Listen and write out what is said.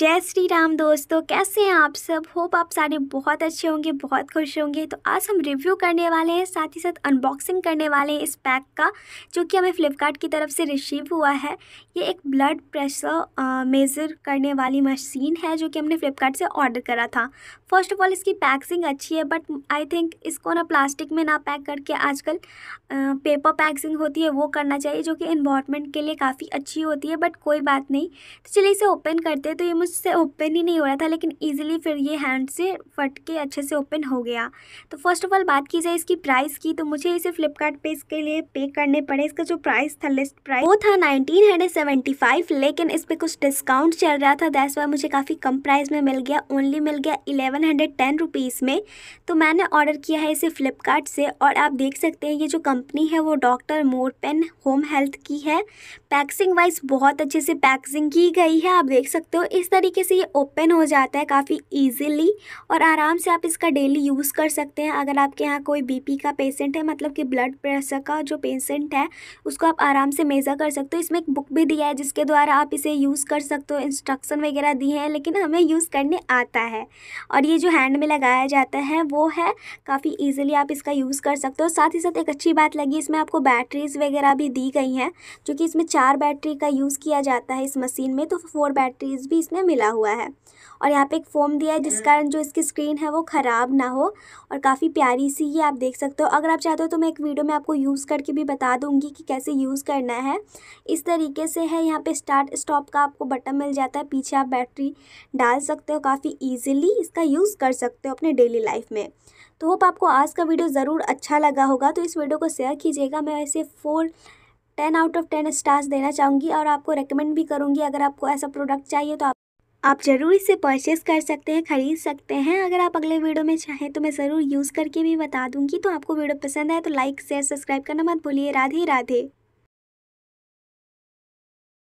जय श्री राम दोस्तों कैसे हैं आप सब होप आप सारे बहुत अच्छे होंगे बहुत खुश होंगे तो आज हम रिव्यू करने वाले हैं साथ ही साथ अनबॉक्सिंग करने वाले हैं इस पैक का जो कि हमें फ़्लिपकार्ट की तरफ से रिसीव हुआ है ये एक ब्लड प्रेशर मेज़र करने वाली मशीन है जो कि हमने फ़्लिपकार्ट से ऑर्डर करा था फर्स्ट ऑफ ऑल इसकी पैकिंग अच्छी है बट आई थिंक इसको ना प्लास्टिक में ना पैक करके आजकल पेपर पैकिंग होती है वो करना चाहिए जो कि इन्वॉर्मेंट के लिए काफ़ी अच्छी होती है बट कोई बात नहीं तो चलिए इसे ओपन करते हैं तो ये से ओपन ही नहीं हो रहा था लेकिन ईजिली फिर ये हैंड से फट के अच्छे से ओपन हो गया तो फर्स्ट ऑफ ऑल बात की जाए इसकी प्राइस की तो मुझे इसे फ्लिपकार्ट पे इसके लिए पे करने पड़े इसका जो प्राइस था लिस्ट प्राइस वो था नाइनटीन हंड्रेड सेवेंटी फाइव लेकिन इस पर कुछ डिस्काउंट चल रहा था दैस वाई मुझे काफ़ी कम प्राइस में मिल गया ओनली मिल गया इलेवन हंड्रेड टेन रुपीज़ में तो मैंने ऑर्डर किया है इसे फ्लिपकार्ट से और आप देख सकते हैं ये जो कंपनी है वो डॉक्टर मोरपेन होम हेल्थ की है पैक्सिंग वाइज बहुत अच्छे से पैक्सिंग की गई है आप देख सकते हो इस तरह तरीके से ये ओपन हो जाता है काफ़ी इजीली और आराम से आप इसका डेली यूज़ कर सकते हैं अगर आपके यहाँ कोई बीपी का पेशेंट है मतलब कि ब्लड प्रेशर का जो पेशेंट है उसको आप आराम से मेज़र कर सकते हो इसमें एक बुक भी दिया है जिसके द्वारा आप इसे यूज़ कर सकते हो इंस्ट्रक्शन वगैरह दिए हैं लेकिन हमें यूज़ करने आता है और ये जो हैंड में लगाया जाता है वो है काफ़ी ईजिली आप इसका यूज़ कर सकते हो साथ ही साथ एक अच्छी बात लगी इसमें आपको बैटरीज़ वगैरह भी दी गई हैं जो कि इसमें चार बैटरी का यूज़ किया जाता है इस मशीन में तो फोर बैटरीज़ भी इसमें मिला हुआ है और यहाँ पे एक फोम दिया है जिस कारण हम्म। जो इसकी स्क्रीन है वो ख़राब ना हो और काफ़ी प्यारी सी ये आप देख सकते हो अगर आप चाहते हो तो मैं एक वीडियो में आपको यूज़ करके भी बता दूँगी कि कैसे यूज़ करना है इस तरीके से है यहाँ पे स्टार्ट स्टॉप का आपको बटन मिल जाता है पीछे आप बैटरी डाल सकते हो काफ़ी ईजिली इसका यूज़ कर सकते हो अपने डेली लाइफ में तो होप आपको आज का वीडियो ज़रूर अच्छा लगा होगा तो इस वीडियो को शेयर कीजिएगा मैं ऐसे four ten out of ten stars देना चाहूँगी और आपको रिकमेंड भी करूँगी अगर आपको ऐसा प्रोडक्ट चाहिए तो आप ज़रूर इसे परचेज़ कर सकते हैं ख़रीद सकते हैं अगर आप अगले वीडियो में चाहें तो मैं ज़रूर यूज़ करके भी बता दूंगी तो आपको वीडियो पसंद आए तो लाइक शेयर सब्सक्राइब करना मत भूलिए राधे राधे